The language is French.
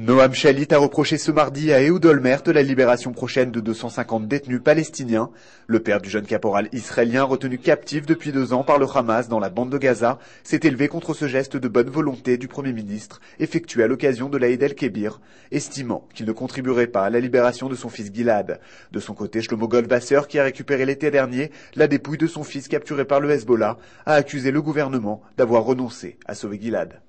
Noam Shalit a reproché ce mardi à Ehud Olmert la libération prochaine de 250 détenus palestiniens. Le père du jeune caporal israélien retenu captif depuis deux ans par le Hamas dans la bande de Gaza s'est élevé contre ce geste de bonne volonté du Premier ministre effectué à l'occasion de l'Aïd el-Kébir, estimant qu'il ne contribuerait pas à la libération de son fils Gilad. De son côté, Shlomo Goldwasser, qui a récupéré l'été dernier la dépouille de son fils capturé par le Hezbollah, a accusé le gouvernement d'avoir renoncé à sauver Gilad.